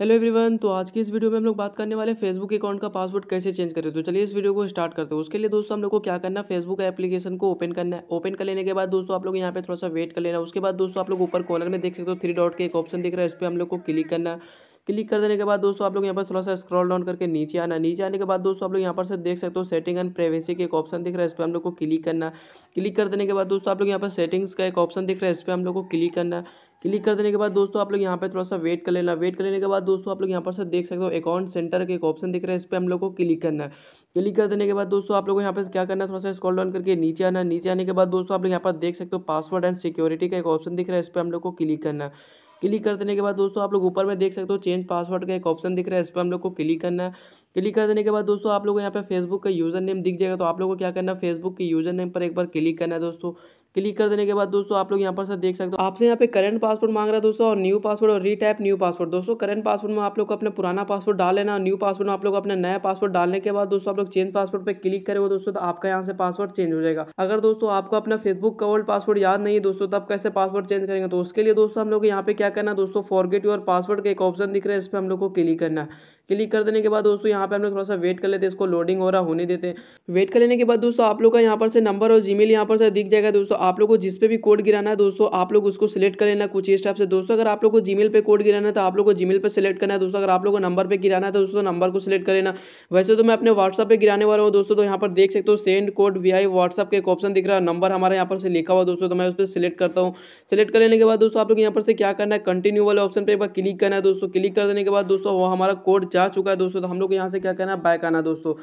hello everyone तो आज की इस वीडियो में हम लोग बात करने वाले फेसबुक अकाउंट का पासवर्ड कैसे चेंज करें तो चलिए इस वीडियो को स्टार्ट करते हैं उसके लिए दोस्तों हम लोग को क्या करना फेसबुक एप्लीकेशन को ओपन करना है ओपन कर लेने के बाद दोस्तों आप लोग यहाँ पे थोड़ा सा वेट कर लेना उसके बाद दोस्तों आप लोग ऊपर कॉलर में देख सकते हो थ्री डॉट के एक ऑप्शन दिख रहा है इस पर हम लोग को क्लिक करना है क्लिक कर देने के बाद दोस्तों आप लोग यहाँ पर थोड़ा सा स्क्रॉल डाउन करके नीचे आना नीचे आने के बाद दोस्तों आप लोग यहाँ पर से देख सकते हो सेटिंग एंड प्राइवेसी के एक ऑप्शन दिख रहा है इस पर हम लोग को क्लिक करना क्लिक कर देने के बाद दोस्तों आप लोग यहाँ पर सेटिंग्स का एक ऑप्शन दिख रहा है इस पर हम लोग को क्लिक करना क्लिक कर देने के बाद दोस्तों आप लोग यहाँ पे थोड़ा सा वेट कर लेना वेट कर लेने के बाद दोस्तों आप लोग यहाँ पर से देख सकते हो अकाउंट सेंटर का एक ऑप्शन दिख रहा है इस पर हम लोग को क्लिक करना है क्लिक कर देने के बाद दोस्तों आप लोग यहाँ पर क्या करना है थोड़ा सा स्क्रॉल डाउन करके नीचे आना नीचे आने के बाद दोस्तों आप लोग यहाँ पर देख सकते हो पासवर्ड एंड सिक्योरिटी का एक ऑप्शन दिख रहा है इस पर हम लोग को क्लिक करना है क्लिक कर देने के बाद दोस्तों आप लोग ऊपर में देख सकते हो चेंज पासवर्ड का एक ऑप्शन दिख रहा है इस पर हम लोग को क्लिक करना है क्लिक कर देने के बाद दोस्तों आप लोग यहाँ पे फेसबुक का यूजर नेम दिख जाएगा तो आप लोग को क्या करना है फेसबुक के यूजर नेम पर एक बार क्लिक करना है दोस्तों क्लिक कर देने के बाद दोस्तों आप लोग यहाँ पर देख सकते हो आपसे यहाँ पे करंट पासवर्ड मांग रहा है दोस्तों और न्यू पासवर्ड और रीटाइप न्यू पासवर्ड दोस्तों करंट पासवर्ड में आप लोग को अपना पुराना पासवर्ड डाल लेना और न्यू पासवर्ड में आप लोग अपना नया पासवर्ड डालने के बाद दोस्तों आप लोग चेंज पासवर्ड पर क्लिक करेंगे दोस्तों तो आपका यहाँ से पासवर्ड चेंज हो जाएगा अगर दोस्तों आपको अपना फेसबुक का ओल्ड पासवर्ड याद नहीं है दोस्तों तो आप कैसे पासवर्ड चेंज करेंगे तो उसके लिए दोस्तों हम लोग यहाँ पे क्या करना दोस्तों फॉरगेट योर पासवर्ड का एक ऑप्शन दिख रहा है इस पर हम लोग को क्लिक करना है क्लिक कर देने के बाद दोस्तों यहाँ पे हम लोग थोड़ा सा वेट कर लेते हैं इसको लोडिंग हो रहा होने देते हैं वेट कर लेने के बाद दोस्तों आप लोग का यहाँ पर से नंबर और जीमेल यहाँ पर से दिख जाएगा दोस्तों आप लोग को जिस पे भी कोड गिराना है दोस्तों आप लोग उसको सिलेक्ट कर लेना कुछ स्टाफ से दोस्तों अगर आप लोग को जीमेल पे कोड गिराना है तो आप लोग को जीमेल पे सिलेक्ट करना है दोस्तों अगर आप लोग को नंबर पर गिराना है तो दोस्तों नंबर को सिलेक्ट कर लेना वैसे तो मैं अपने व्हाट्सअप पर गिराने वाला हूँ दोस्तों तो यहाँ पर देख सकते हो send code via WhatsApp का एक ऑप्शन दिख रहा है नंबर हमारे यहाँ पर से लिखा हुआ दोस्तों तो मैं उस पर सिलेक्ट करता हूँ सिलेक्ट कर लेने के बाद दोस्तों आप लोग यहाँ पर से क्या करना है कंटिन्यू वाले ऑप्शन पर एक बार क्लिक करना है दोस्तों क्लिक कर देने के बाद दोस्तों हमारा कोड जा चुका है दोस्तों तो हम लोग यहाँ से क्या करना है बैक आना दोस्तों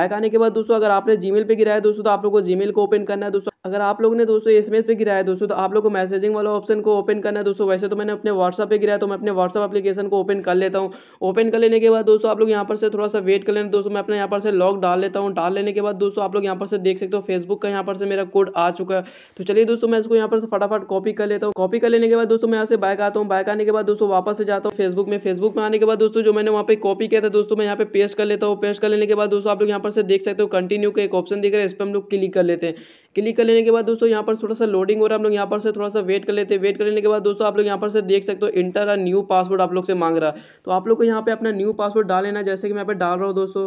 बैक आने के बाद दोस्तों अगर आपने जीमेल पे गिराया दोस्तों तो आप लोग को जीमेल को ओपन करना है दोस्तों अगर आप लोग ने दोस्तों एस एम पे गिराया दोस्तों तो आप लोग को मैसेजिंग वाला ऑप्शन को ओपन करना है दोस्तों वैसे तो मैंने अपने व्हाट्सअप पे गिराया तो मैं अपने व्हाट्सअप एप्लीकेशन को ओपन कर लेता हूँ ओपन कर लेने के बाद दोस्तों आप लोग यहाँ पर से थोड़ा सा वेट कर लेना दोस्तों मैं अपने यहाँ पर से लॉक डाल लेता हूँ डाल लेने के बाद दोस्तों आप लोग यहाँ पर से देख सकते हो फेसबुक का यहाँ पर से मेरा कोड आ चुका है तो चलिए दोस्तों मैं इसको यहाँ पर से फटाफट कॉपी कर लेता हूँ कॉपी कर लेने के बाद दोस्तों मैं यहाँ से बाइक आता हूँ बाइक आने के बाद दोस्तों वापस से जाता हूँ फेसबुक में फेसबुक में आने के बाद दोस्तों जो मैंने वहाँ पर कॉपी किया था दोस्तों मैं यहाँ पर पेस्ट कर लेता हूँ पेस्ट कर लेने के बाद दोस्तों आप लोग यहाँ पर से देख सकते हो कंटिन्यू का एक ऑप्शन दिख रहा है इस पर हम लोग क्लिक कर लेते हैं क्लिक कर लेने के बाद दोस्तों यहाँ पर थोड़ा सा लोडिंग हो रहा है हम लोग यहाँ पर से थोड़ा सा वेट कर लेते हैं वेट कर लेने के बाद दोस्तों आप लोग यहाँ पर से देख सकते हो इंटर न्यू पासवर्ड आप लोग से मांग रहा है तो आप लोग को यहाँ पे अपना न्यू पासवर्ड डाल लेना जैसे कि मैं यहाँ पर डाल रहा हूँ दोस्तों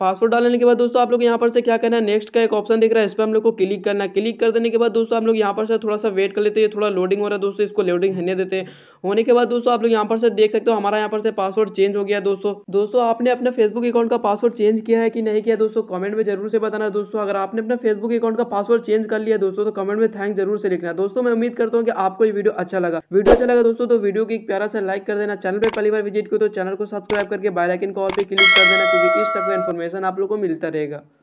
पासवर्ड डालने के बाद दोस्तों आप लोग यहाँ पर से क्या करना है नेक्स्ट का एक ऑप्शन दिख रहा है इस पर हम लोग को क्लिक करना क्लिक कर देने के बाद दोस्तों आप लोग यहाँ पर से थोड़ा सा वेट कर लेते हैं थोड़ा लोडिंग हो रहा है दोस्तों इसको लोडिंग हने देते हैं होने के बाद दोस्तों आप लोग यहाँ पर से देख सकते हो हमारा यहाँ पर से पासवर्ड चेंज हो गया दोस्तों दोस्तों आपने अपने फेसबुक अकाउंट का पासवर्ड चेंज किया है कि नहीं किया दोस्तों कमेंट में जरूर से बताना दोस्तों अगर आपने अपने फेसबुक अकाउंट का पासवर्ड चेंज कर लिया दोस्तों तो कमेंट में थैंक जरूर से लिखना दोस्तों मैं उम्मीद करता हूँ कि आपको ये वीडियो अच्छा लगा वीडियो अच्छा लगा दोस्तों तो वीडियो की प्यारा से लाइक कर देना चैनल पर पहली बार विजिट करो तो चैनल को सब्सक्राइब करके बाइलाइकिन कॉल पर क्लिक कर देना क्योंकि इस टाइप का इन्फॉर्मेशन इन्फॉर्मेशन आप लोग को मिलता रहेगा